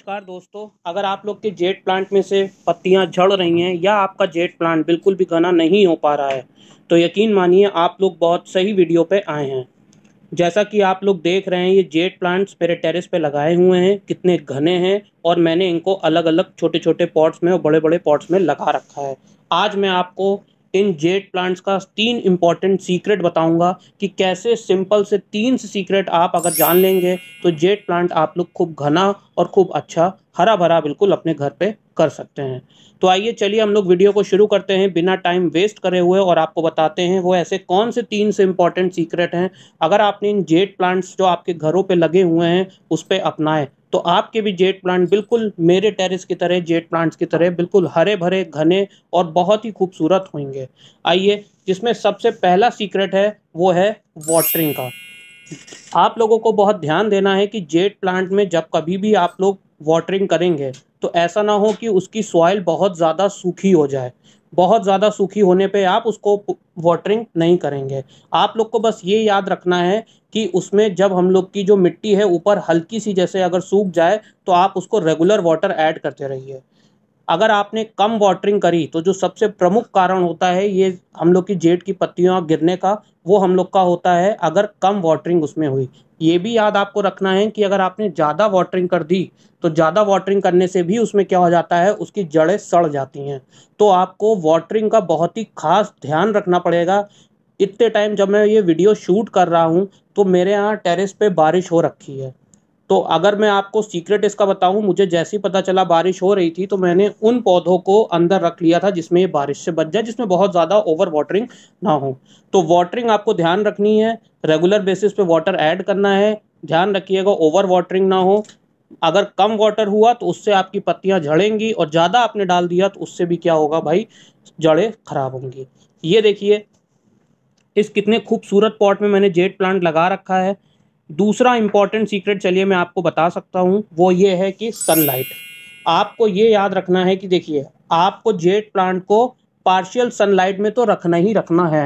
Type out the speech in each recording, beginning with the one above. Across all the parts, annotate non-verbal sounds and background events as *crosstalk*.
नमस्कार दोस्तों अगर आप लोग के जेट प्लांट में से पत्तियां झड़ रही हैं या आपका जेट प्लांट बिल्कुल भी घना नहीं हो पा रहा है तो यकीन मानिए आप लोग बहुत सही वीडियो पे आए हैं जैसा कि आप लोग देख रहे हैं ये जेट प्लांट्स मेरे टेरेस पे लगाए हुए हैं कितने घने हैं और मैंने इनको अलग अलग छोटे छोटे पॉट्स में और बड़े बड़े पॉट्स में लगा रखा है आज मैं आपको इन जेट प्लांट्स का तीन इंपॉर्टेंट सीक्रेट बताऊंगा कि कैसे सिंपल से तीन से सीक्रेट आप अगर जान लेंगे तो जेट प्लांट आप लोग खूब घना और खूब अच्छा हरा भरा बिल्कुल अपने घर पे कर सकते हैं तो आइए चलिए हम लोग वीडियो को शुरू करते हैं बिना टाइम वेस्ट करे हुए और आपको बताते हैं वो ऐसे कौन से तीन से इम्पॉर्टेंट सीक्रेट हैं अगर आपने इन जेट प्लांट्स जो आपके घरों पे लगे हुए हैं उस पर अपनाएं तो आपके भी जेट प्लांट बिल्कुल मेरे टेरेस की तरह जेट प्लांट्स की तरह बिल्कुल हरे भरे घने और बहुत ही खूबसूरत होंगे आइए जिसमें सबसे पहला सीक्रेट है वो है वाटरिंग का आप लोगों को बहुत ध्यान देना है कि जेट प्लांट में जब कभी भी आप लोग वाटरिंग करेंगे तो ऐसा ना हो कि उसकी सॉइल बहुत ज़्यादा सूखी हो जाए बहुत ज़्यादा सूखी होने पे आप उसको वाटरिंग नहीं करेंगे आप लोग को बस ये याद रखना है कि उसमें जब हम लोग की जो मिट्टी है ऊपर हल्की सी जैसे अगर सूख जाए तो आप उसको रेगुलर वाटर ऐड करते रहिए अगर आपने कम वाटरिंग करी तो जो सबसे प्रमुख कारण होता है ये हम लोग की जेड की पत्तियों गिरने का वो हम लोग का होता है अगर कम वाटरिंग उसमें हुई ये भी याद आपको रखना है कि अगर आपने ज़्यादा वाटरिंग कर दी तो ज़्यादा वाटरिंग करने से भी उसमें क्या हो जाता है उसकी जड़ें सड़ जाती हैं तो आपको वाटरिंग का बहुत ही खास ध्यान रखना पड़ेगा इतने टाइम जब मैं ये वीडियो शूट कर रहा हूँ तो मेरे यहाँ टेरेस पे बारिश हो रखी है तो अगर मैं आपको सीक्रेट इसका बताऊं मुझे जैसे ही पता चला बारिश हो रही थी तो मैंने उन पौधों को अंदर रख लिया था जिसमें ये बारिश से बच जाए जिसमें बहुत ज़्यादा ओवर वाटरिंग ना हो तो वाटरिंग आपको ध्यान रखनी है रेगुलर बेसिस पे वाटर ऐड करना है ध्यान रखिएगा ओवर वाटरिंग ना हो अगर कम वाटर हुआ तो उससे आपकी पत्तियां झड़ेंगी और ज़्यादा आपने डाल दिया तो उससे भी क्या होगा भाई जड़ें खराब होंगी ये देखिए इस कितने खूबसूरत पॉट में मैंने जेट प्लांट लगा रखा है दूसरा इंपॉर्टेंट सीक्रेट चलिए मैं आपको बता सकता हूँ वो ये है कि सनलाइट आपको ये याद रखना है कि देखिए आपको जेट प्लांट को पार्शियल सनलाइट में तो रखना ही रखना है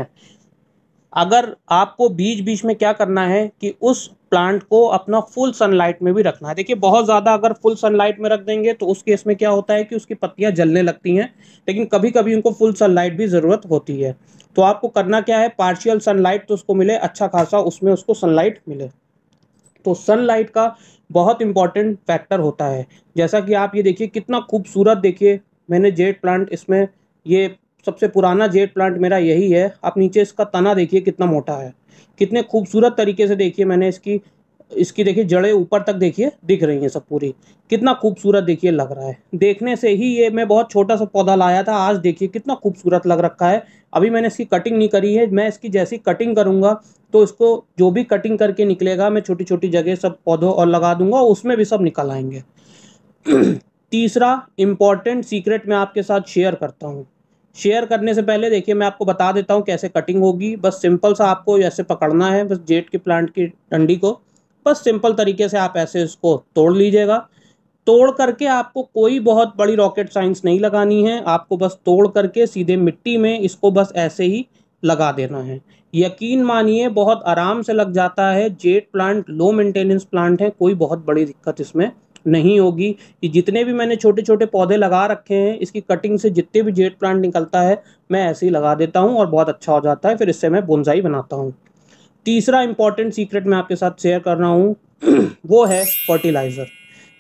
अगर आपको बीच बीच में क्या करना है कि उस प्लांट को अपना फुल सनलाइट में भी रखना है देखिए बहुत ज़्यादा अगर फुल सनलाइट में रख देंगे तो उस केस में क्या होता है कि उसकी पत्तियां जलने लगती हैं लेकिन कभी कभी उनको फुल सनलाइट भी ज़रूरत होती है तो आपको करना क्या है पार्शियल सनलाइट तो उसको मिले अच्छा खासा उसमें उसको सनलाइट मिले तो सनलाइट का बहुत इंपॉर्टेंट फैक्टर होता है जैसा कि आप ये देखिए कितना खूबसूरत देखिए मैंने जेट प्लांट इसमें ये सबसे पुराना जेट प्लांट मेरा यही है आप नीचे इसका तना देखिए कितना मोटा है कितने खूबसूरत तरीके से देखिए मैंने इसकी इसकी देखिए जड़ें ऊपर तक देखिए दिख रही हैं सब पूरी कितना खूबसूरत देखिए लग रहा है देखने से ही ये मैं बहुत छोटा सा पौधा लाया था आज देखिए कितना खूबसूरत लग रखा है अभी मैंने इसकी कटिंग नहीं करी है मैं इसकी जैसी कटिंग करूंगा तो इसको जो भी कटिंग करके निकलेगा मैं छोटी छोटी जगह सब पौधों और लगा दूंगा उसमें भी सब निकल आएंगे *clears throat* तीसरा इम्पॉर्टेंट सीक्रेट मैं आपके साथ शेयर करता हूँ शेयर करने से पहले देखिए मैं आपको बता देता हूँ कैसे कटिंग होगी बस सिंपल सा आपको ऐसे पकड़ना है बस जेट के प्लांट की डंडी को बस सिंपल तरीके से आप ऐसे इसको तोड़ लीजिएगा तोड़ करके आपको कोई बहुत बड़ी रॉकेट साइंस नहीं लगानी है आपको बस तोड़ करके सीधे मिट्टी में इसको बस ऐसे ही लगा देना है यकीन मानिए बहुत आराम से लग जाता है jade plant low maintenance plant है कोई बहुत बड़ी दिक्कत इसमें नहीं होगी ये जितने भी मैंने छोटे छोटे पौधे लगा रखे हैं इसकी कटिंग से जितने भी जेट प्लांट निकलता है मैं ऐसे ही लगा देता हूँ और बहुत अच्छा हो जाता है फिर इससे मैं बुनजाई बनाता हूँ तीसरा इंपॉर्टेंट सीक्रेट मैं आपके साथ शेयर कर रहा हूँ *clears throat* वो है फर्टिलाइज़र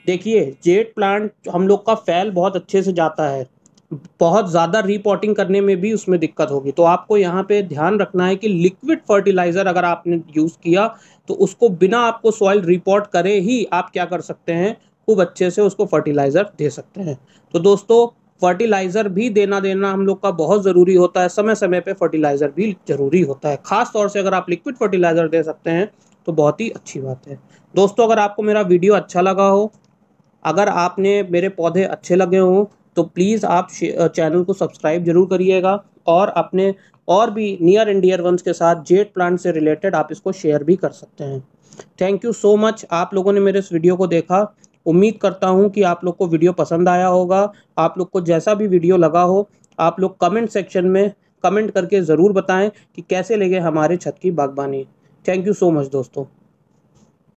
देखिए जेट प्लांट हम लोग का फैल बहुत अच्छे से जाता है बहुत ज़्यादा रिपोर्टिंग करने में भी उसमें दिक्कत होगी तो आपको यहाँ पे ध्यान रखना है कि लिक्विड फर्टिलाइज़र अगर आपने यूज़ किया तो उसको बिना आपको सॉइल रिपोर्ट करे ही आप क्या कर सकते हैं खूब अच्छे से उसको फर्टिलाइज़र दे सकते हैं तो दोस्तों फर्टिलाइज़र भी देना देना हम लोग का बहुत ज़रूरी होता है समय समय पे फर्टिलाइज़र भी ज़रूरी होता है ख़ास तौर से अगर आप लिक्विड फर्टिलाइज़र दे सकते हैं तो बहुत ही अच्छी बात है दोस्तों अगर आपको मेरा वीडियो अच्छा लगा हो अगर आपने मेरे पौधे अच्छे लगे हों तो प्लीज़ आप चैनल को सब्सक्राइब जरूर करिएगा और अपने और भी नियर एंड डियर वंस के साथ जेट प्लांट से रिलेटेड आप इसको शेयर भी कर सकते हैं थैंक यू सो मच आप लोगों ने मेरे इस वीडियो को देखा उम्मीद करता हूँ कि आप लोग को वीडियो पसंद आया होगा आप लोग को जैसा भी वीडियो लगा हो आप लोग कमेंट सेक्शन में कमेंट करके ज़रूर बताएं कि कैसे लगे हमारे छत की बागबानी थैंक यू सो मच दोस्तों